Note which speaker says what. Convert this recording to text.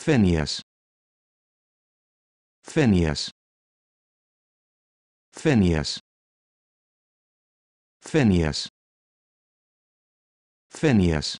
Speaker 1: Phineas Phineas Phineas Phineas Phineas